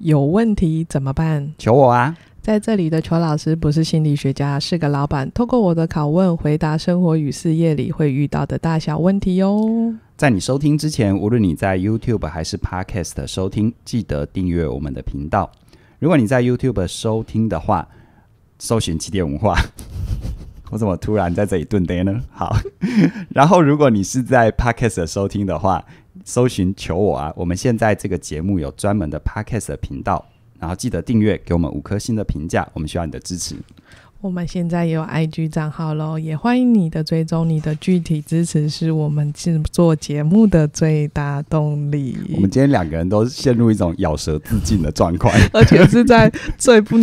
有问题怎么办？求我啊！在这里的求老师不是心理学家，是个老板。透过我的拷问，回答生活与事业里会遇到的大小问题哟。在你收听之前，无论你在 YouTube 还是 Podcast 收听，记得订阅我们的频道。如果你在 YouTube 收听的话，搜寻起点文化。我怎么突然在这里顿呆呢？好，然后如果你是在 Podcast 收听的话。搜寻求我啊！我们现在这个节目有专门的 podcast 频道，然后记得订阅，给我们五颗星的评价，我们需要你的支持。我们现在有 IG 账号喽，也欢迎你的追踪。你的具体支持是我们制作节目的最大动力。我们今天两个人都陷入一种咬舌自尽的状况，而且是在最不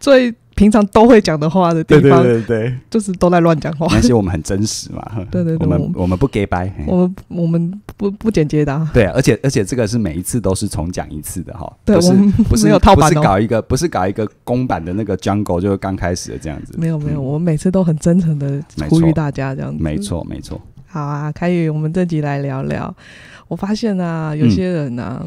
最。平常都会讲的话的地方，对对对就是都在乱讲话。那些我们很真实嘛，对对对，我们我们不给白，我们我们不不剪接的。对，而且而且这个是每一次都是重讲一次的哈，对，不是不是不是搞一个不是搞一个公版的那个 jungle 就是刚开始的这样子。没有没有，我们每次都很真诚的呼吁大家这样子。没错没错。好啊，开宇，我们这集来聊聊。我发现啊，有些人呢，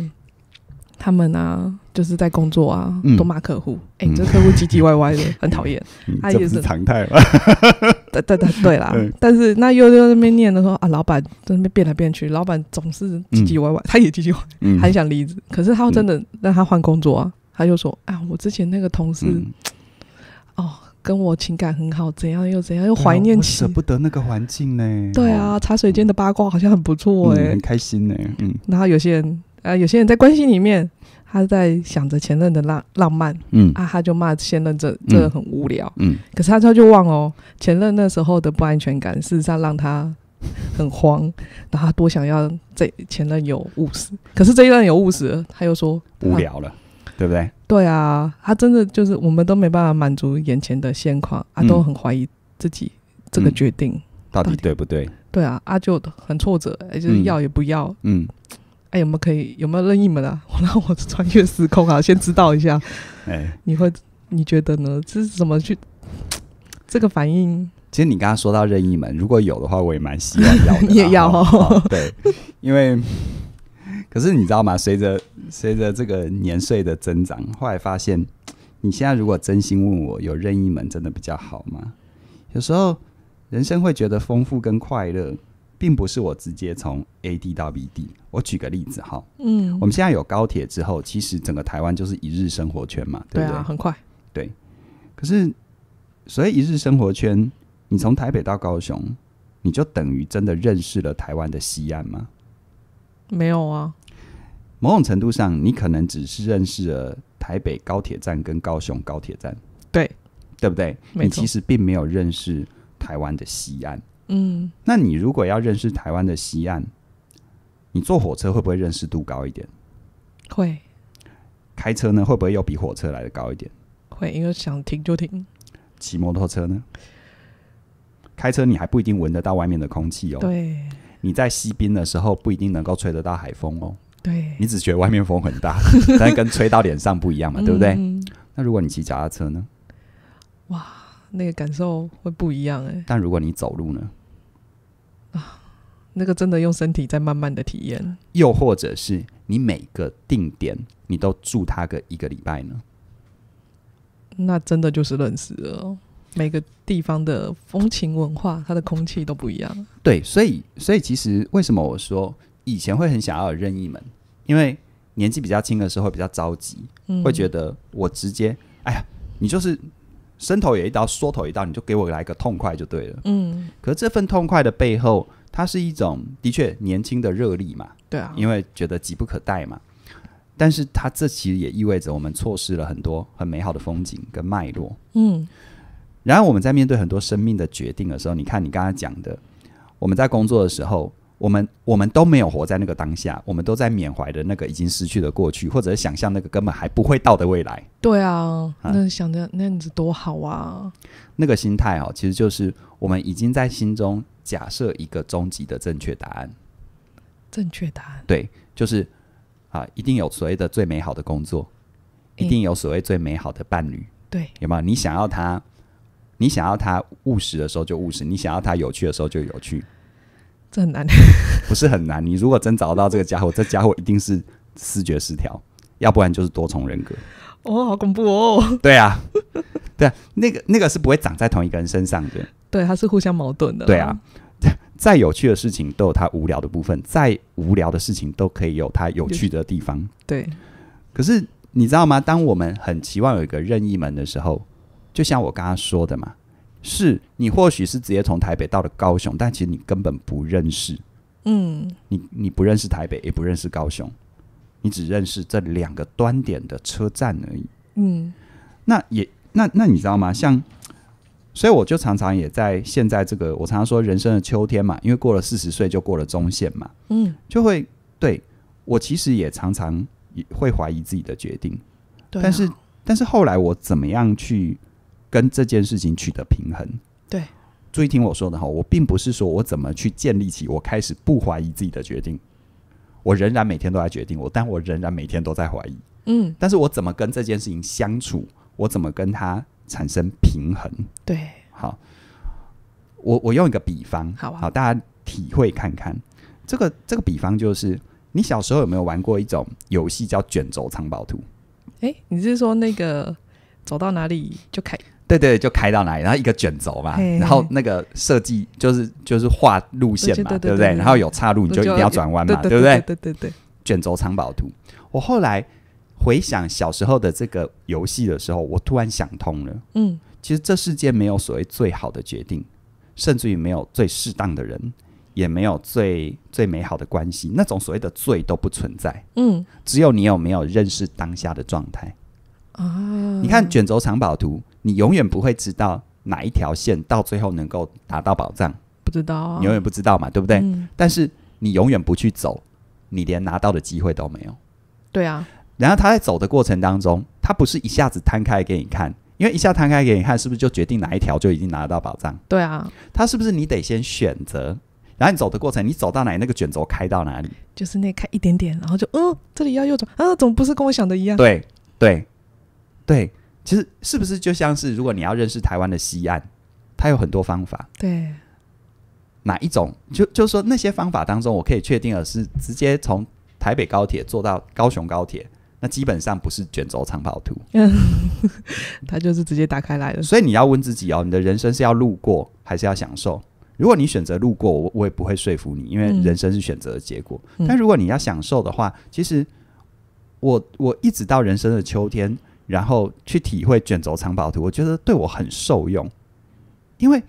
他们啊，就是在工作啊，都骂客户。哎，这客户唧唧歪歪的，很讨厌。他也是常态嘛。对对对，对啦。但是那又在那边念的说啊，老板在那边变来变去，老板总是唧唧歪歪，他也唧唧歪，很想离职。可是他真的让他换工作啊，他就说啊，我之前那个同事，哦，跟我情感很好，怎样又怎样，又怀念舍不得那个环境呢？对啊，茶水间的八卦好像很不错哎，很开心呢。嗯，然后有些人啊，有些人在关系里面。他在想着前任的浪浪漫，嗯，啊，他就骂现任这这很无聊，嗯，可是他他就忘了前任那时候的不安全感，事实上让他很慌，然他多想要这前任有务实，可是这一任有务实，他又说无聊了，对不对？对啊，他真的就是我们都没办法满足眼前的现况啊，都很怀疑自己这个决定到底对不对？对啊，啊就很挫折，就是要也不要，嗯。哎，有没有可以有没有任意门啊？我让我穿越时空啊！先知道一下，哎，你会你觉得呢？这是怎么去这个反应？其实你刚刚说到任意门，如果有的话，我也蛮希望要的。你也要 对，因为可是你知道吗？随着随着这个年岁的增长，后来发现，你现在如果真心问我，有任意门真的比较好吗？有时候人生会觉得丰富跟快乐。并不是我直接从 A 地到 B 地。我举个例子哈，嗯，我们现在有高铁之后，其实整个台湾就是一日生活圈嘛，对不对？很快，对。可是，所以一日生活圈，你从台北到高雄，你就等于真的认识了台湾的西岸吗？没有啊。某种程度上，你可能只是认识了台北高铁站跟高雄高铁站，对对不对？你其实并没有认识台湾的西岸。嗯，那你如果要认识台湾的西岸，你坐火车会不会认识度高一点？会。开车呢，会不会又比火车来的高一点？会，因为想停就停。骑摩托车呢？开车你还不一定闻得到外面的空气哦。对。你在西滨的时候不一定能够吹得到海风哦。对。你只觉得外面风很大，但跟吹到脸上不一样嘛，对不对？那如果你骑脚踏车呢？哇，那个感受会不一样哎。但如果你走路呢？那个真的用身体在慢慢的体验，又或者是你每个定点你都住他个一个礼拜呢？那真的就是认识了每个地方的风情文化，它的空气都不一样。对，所以所以其实为什么我说以前会很想要任意门？因为年纪比较轻的时候比较着急，会觉得我直接，哎呀，你就是伸头一刀，缩头一刀，你就给我来个痛快就对了。嗯，可是这份痛快的背后。它是一种的确年轻的热力嘛，对啊，因为觉得急不可待嘛。但是它这其实也意味着我们错失了很多很美好的风景跟脉络。嗯。然后我们在面对很多生命的决定的时候，你看你刚才讲的，我们在工作的时候，我们我们都没有活在那个当下，我们都在缅怀的那个已经失去的过去，或者想象那个根本还不会到的未来。对啊，那想着那样子多好啊。那个心态哦，其实就是我们已经在心中。假设一个终极的正确答案，正确答案对，就是啊，一定有所谓的最美好的工作，一定有所谓最美好的伴侣，对，有没有？你想要他，你想要他务实的时候就务实，你想要他有趣的时候就有趣。这很难，不是很难。你如果真找到这个家伙，这家伙一定是视觉失调，要不然就是多重人格。哦，好恐怖哦！对啊，对，啊，那个那个是不会长在同一个人身上的，对，它是互相矛盾的。对啊，再有趣的事情都有它无聊的部分，再无聊的事情都可以有它有趣的地方。对，可是你知道吗？当我们很期望有一个任意门的时候，就像我刚刚说的嘛，是你或许是直接从台北到了高雄，但其实你根本不认识，嗯，你你不认识台北，也不认识高雄。你只认识这两个端点的车站而已。嗯，那也那那你知道吗？像，所以我就常常也在现在这个，我常常说人生的秋天嘛，因为过了四十岁就过了中线嘛。嗯，就会对我其实也常常也会怀疑自己的决定，对但是但是后来我怎么样去跟这件事情取得平衡？对，注意听我说的哈，我并不是说我怎么去建立起我开始不怀疑自己的决定。我仍然每天都在决定我，但我仍然每天都在怀疑。嗯，但是我怎么跟这件事情相处？我怎么跟它产生平衡？对，好，我我用一个比方，好，好大家体会看看。这个这个比方就是，你小时候有没有玩过一种游戏叫卷轴藏宝图？哎，你是说那个走到哪里就开？对对，就开到哪里，然后一个卷轴嘛，然后那个设计就是就是画路线嘛，对不对？然后有岔路，你就一定要转弯嘛，对不对？对对对，卷轴藏宝图。我后来回想小时候的这个游戏的时候，我突然想通了，嗯，其实这世界没有所谓最好的决定，甚至于没有最适当的人，也没有最最美好的关系，那种所谓的罪都不存在。嗯，只有你有没有认识当下的状态啊？你看卷轴藏宝图。你永远不会知道哪一条线到最后能够拿到宝藏，不知道啊，你永远不知道嘛，对不对？但是你永远不去走，你连拿到的机会都没有。对啊。然后他在走的过程当中，他不是一下子摊开给你看，因为一下摊开给你看，是不是就决定哪一条就已经拿得到宝藏？对啊。他是不是你得先选择，然后你走的过程，你走到哪里，那个卷轴开到哪里？就是那开一点点，然后就嗯，这里要右转，啊，怎么不是跟我想的一样？对对对。其实是不是就像是如果你要认识台湾的西岸，它有很多方法。对，哪一种？就就说那些方法当中，我可以确定的是，直接从台北高铁坐到高雄高铁，那基本上不是卷轴长跑图。嗯，就是直接打开来了。所以你要问自己哦，你的人生是要路过还是要享受？如果你选择路过，我我也不会说服你，因为人生是选择的结果。但如果你要享受的话，其实我我一直到人生的秋天。然后去体会卷轴藏宝图，我觉得对我很受用，因为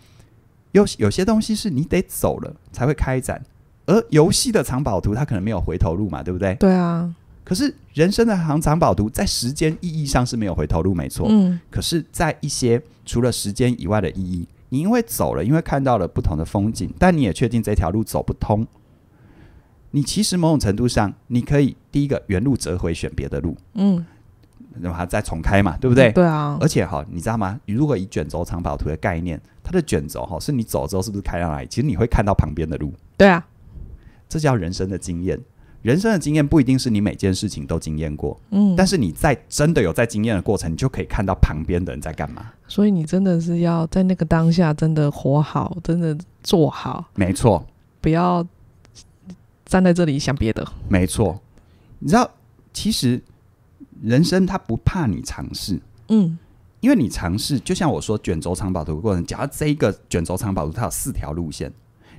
有有些东西是你得走了才会开展，而游戏的藏宝图它可能没有回头路嘛，对不对？对啊。可是人生的行藏宝图在时间意义上是没有回头路，没错。嗯。可是，在一些除了时间以外的意义，你因为走了，因为看到了不同的风景，但你也确定这条路走不通，你其实某种程度上你可以第一个原路折回，选别的路。嗯。然后它再重开嘛，对不对？对啊。而且哈，你知道吗？你如果以卷轴藏宝图的概念，它的卷轴哈，是你走之后是不是开到哪里？其实你会看到旁边的路。对啊。这叫人生的经验。人生的经验不一定是你每件事情都经验过，嗯。但是你在真的有在经验的过程，你就可以看到旁边的人在干嘛。所以你真的是要在那个当下，真的活好，真的做好。没错。不要站在这里想别的。没错。你知道，其实。人生他不怕你尝试，嗯，因为你尝试，就像我说卷轴藏宝图的过程，假如这一个卷轴藏宝图它有四条路线，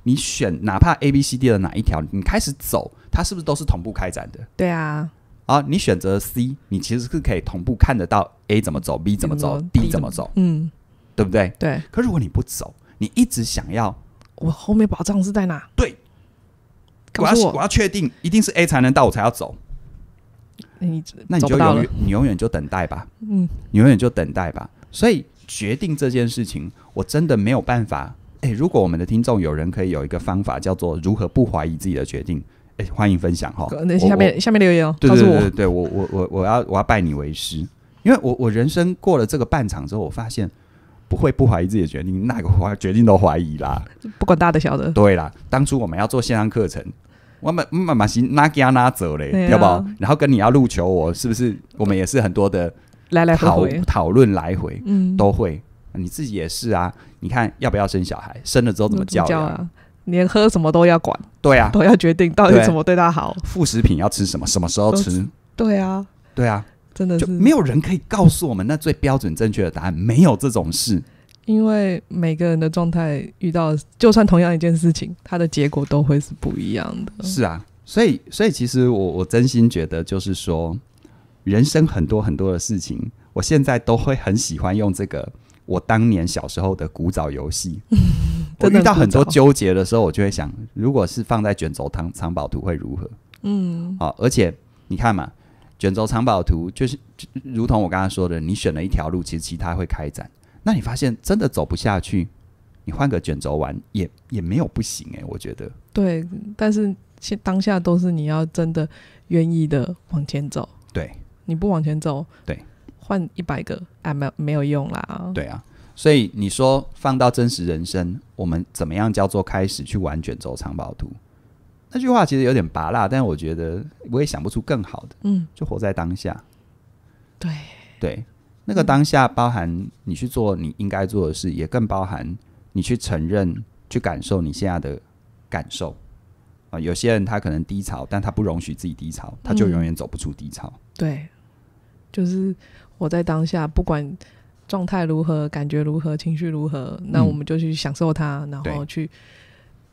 你选哪怕 A B C D 的哪一条，你开始走，它是不是都是同步开展的？对啊，啊，你选择 C，你其实是可以同步看得到 A 怎么走，B 怎么走，D 怎么走，嗯，对不对？对。可如果你不走，你一直想要，我后面宝藏是在哪？对，我要我要确定一定是 A 才能到，我才要走。那你就永你永远就等待吧，嗯，你永远就等待吧。所以决定这件事情，我真的没有办法。哎，如果我们的听众有人可以有一个方法，叫做如何不怀疑自己的决定，哎，欢迎分享哈。那下面下面留言哦。对对对对，我我我我要我要拜你为师，因为我我人生过了这个半场之后，我发现不会不怀疑自己的决定，那个怀决定都怀疑啦，不管大的小的。对啦，当初我们要做线上课程。我们慢慢行拉家拉走嘞，好不好？然后跟你要入球，我是不是我们也是很多的来来讨讨论，来回都会。你自己也是啊，你看要不要生小孩？生了之后怎么教？啊？连喝什么都要管，对啊，都要决定到底怎么对他好。副食品要吃什么？什么时候吃？对啊，对啊，真的就没有人可以告诉我们那最标准正确的答案，没有这种事。因为每个人的状态遇到，就算同样一件事情，它的结果都会是不一样的。是啊，所以所以其实我我真心觉得，就是说，人生很多很多的事情，我现在都会很喜欢用这个我当年小时候的古早游戏。我遇到很多纠结的时候，我就会想，如果是放在卷轴藏藏宝图会如何？嗯，好，而且你看嘛，卷轴藏宝图就是如同我刚刚说的，你选了一条路，其实其他会开展。那你发现真的走不下去，你换个卷轴玩也也没有不行哎，我觉得。对，但是现当下都是你要真的愿意的往前走。对，你不往前走，对，换一百个啊没没有用啦。对啊，所以你说放到真实人生，我们怎么样叫做开始去玩卷轴藏宝图？那句话其实有点拔辣，但我觉得我也想不出更好的。嗯，就活在当下。对对。那个当下包含你去做你应该做的事，也更包含你去承认、去感受你现在的感受。啊，有些人他可能低潮，但他不容许自己低潮，他就永远走不出低潮。对，就是活在当下，不管状态如何、感觉如何、情绪如何，那我们就去享受它，然后去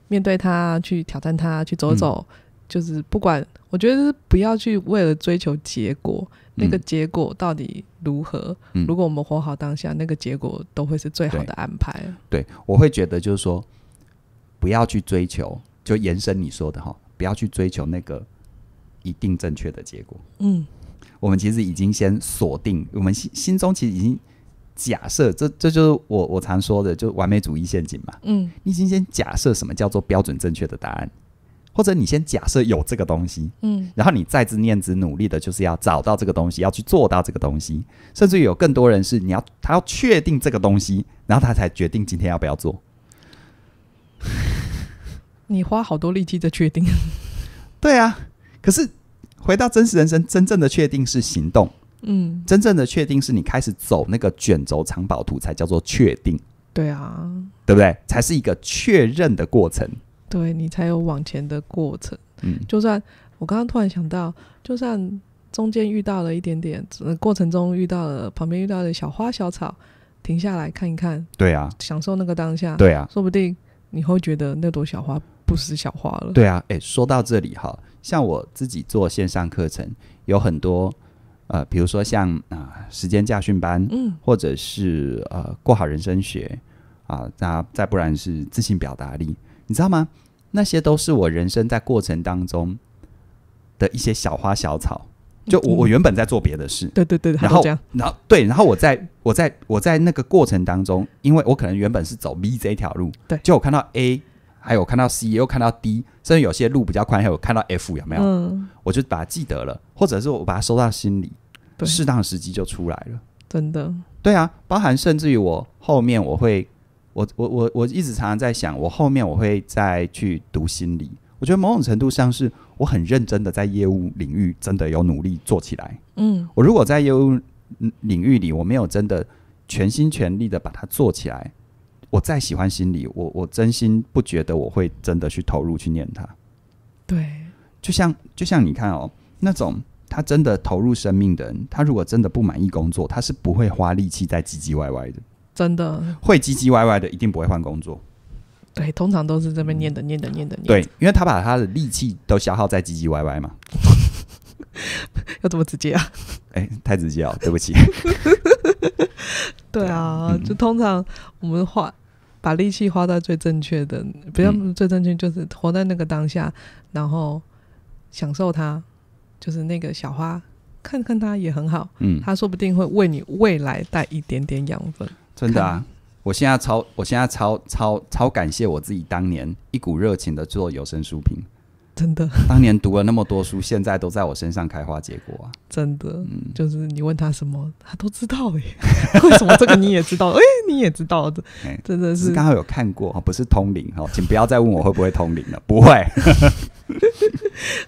面对它、去挑战它、去走走。就是不管，我觉得是不要去为了追求结果。那个结果到底如何？如果我们活好当下，那个结果都会是最好的安排。对，我会觉得就是说，不要去追求，就延伸你说的哈，不要去追求那个一定正确的结果。嗯，我们其实已经先锁定，我们心心中其实已经假设，这这就是我我常说的，就完美主义陷阱嘛。嗯，你已经先假设什么叫做标准正确的答案。或者你先假设有这个东西，嗯，然后你再次念之努力的就是要找到这个东西，要去做到这个东西，甚至有更多人是你要他要确定这个东西，然后他才决定今天要不要做。你花好多力气在确定，对啊。可是回到真实人生，真正的确定是行动，嗯，真正的确定是你开始走那个卷轴藏宝图才叫做确定，对啊，对不对？才是一个确认的过程。对你才有往前的过程。嗯，就算我刚刚突然想到，就算中间遇到了一点点，过程中遇到了旁边遇到的小花小草，停下来看一看，对啊，享受那个当下，对啊，说不定你会觉得那朵小花不是小花了。对啊，哎，说到这里哈，像我自己做线上课程，有很多呃，比如说像啊时间驾训班，嗯，或者是呃过好人生学啊，那再不然是自信表达力。你知道吗？那些都是我人生在过程当中的一些小花小草。就我我原本在做别的事，对对对。然后然后对，然后我在我在我在那个过程当中，因为我可能原本是走 B 这一条路，对。就我看到 A，还有我看到 C，又看到 D，甚至有些路比较宽，还有看到 F，有没有？嗯。我就把它记得了，或者是我把它收到心里，适当时机就出来了。真的。对啊，包含甚至于我后面我会。我我我我一直常常在想，我后面我会再去读心理。我觉得某种程度上是我很认真的在业务领域真的有努力做起来。嗯，我如果在业务领域里我没有真的全心全力的把它做起来，我再喜欢心理，我我真心不觉得我会真的去投入去念它。对，就像就像你看哦，那种他真的投入生命的人，他如果真的不满意工作，他是不会花力气在唧唧歪歪的。真的会唧唧歪歪的，一定不会换工作。对，通常都是这边念的，念的，念的。念。对，因为他把他的力气都消耗在唧唧歪歪嘛。要怎么直接啊？哎，太直接了，对不起。对啊，就通常我们换，把力气花在最正确的，不要最正确就是活在那个当下，然后享受它，就是那个小花，看看它也很好。嗯，他说不定会为你未来带一点点养分。真的啊！我现在超我现在超超超感谢我自己当年一股热情的做有声书评，真的。当年读了那么多书，现在都在我身上开花结果啊！真的，嗯，就是你问他什么，他都知道哎。为什么这个你也知道？哎，你也知道的，真的是。刚好有看过，不是通灵哈，请不要再问我会不会通灵了，不会。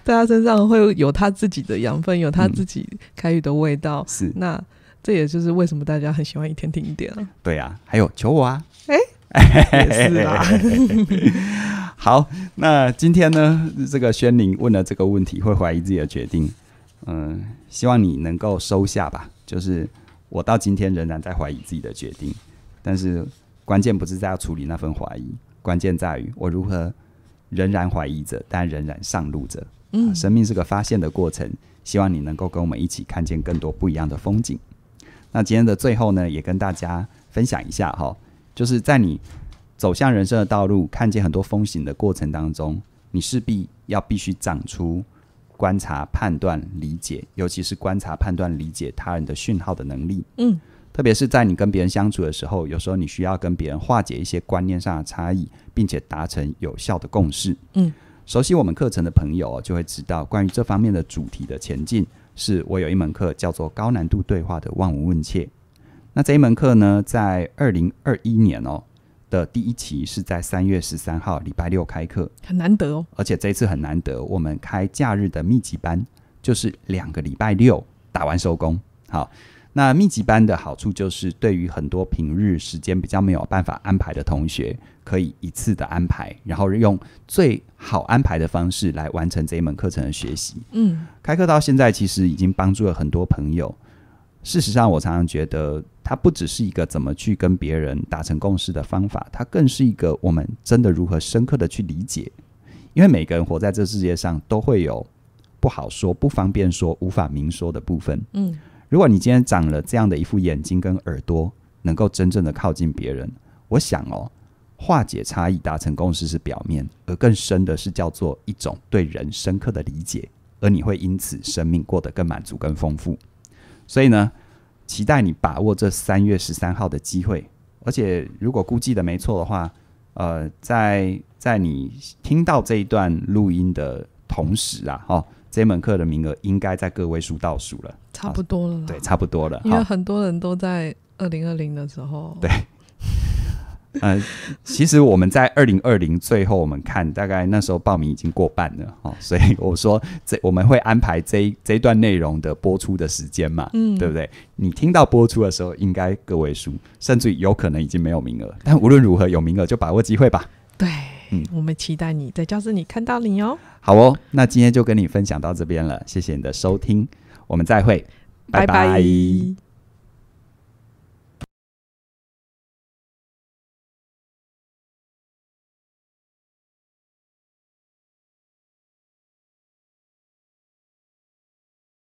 在 他身上会有他自己的养分，有他自己开育的味道，是那。这也就是为什么大家很喜欢一天听一点了。对啊，还有求我啊！哎 也是啊。好，那今天呢，这个宣宁问了这个问题，会怀疑自己的决定。嗯，希望你能够收下吧。就是我到今天仍然在怀疑自己的决定，但是关键不是在要处理那份怀疑，关键在于我如何仍然怀疑着，但仍然上路着。嗯，生命是个发现的过程，希望你能够跟我们一起看见更多不一样的风景。那今天的最后呢，也跟大家分享一下哈，就是在你走向人生的道路，看见很多风景的过程当中，你势必要必须长出观察、判断、理解，尤其是观察、判断、理解他人的讯号的能力。嗯，特别是在你跟别人相处的时候，有时候你需要跟别人化解一些观念上的差异，并且达成有效的共识。嗯，熟悉我们课程的朋友就会知道，关于这方面的主题的前进。是我有一门课叫做高难度对话的望闻问切，那这一门课呢，在二零二一年哦的第一期是在三月十三号礼拜六开课，很难得哦，而且这一次很难得，我们开假日的密集班，就是两个礼拜六打完收工，好。那密集班的好处就是，对于很多平日时间比较没有办法安排的同学，可以一次的安排，然后用最好安排的方式来完成这一门课程的学习。嗯，开课到现在，其实已经帮助了很多朋友。事实上，我常常觉得它不只是一个怎么去跟别人达成共识的方法，它更是一个我们真的如何深刻的去理解，因为每个人活在这世界上，都会有不好说、不方便说、无法明说的部分。嗯。如果你今天长了这样的一副眼睛跟耳朵，能够真正的靠近别人，我想哦，化解差异、达成共识是表面，而更深的是叫做一种对人深刻的理解，而你会因此生命过得更满足、更丰富。所以呢，期待你把握这三月十三号的机会，而且如果估计的没错的话，呃，在在你听到这一段录音的同时啊，哈。这门课的名额应该在个位数倒数了，差不多了，对，差不多了。因为很多人都在二零二零的时候。对，嗯，其实我们在二零二零最后，我们看大概那时候报名已经过半了，哈，所以我说这我们会安排这这一段内容的播出的时间嘛，嗯，对不对？你听到播出的时候，应该个位数，甚至有可能已经没有名额，但无论如何有名额就把握机会吧。对。我们期待你在教室里看到你哦。好哦，那今天就跟你分享到这边了，谢谢你的收听，我们再会，拜拜。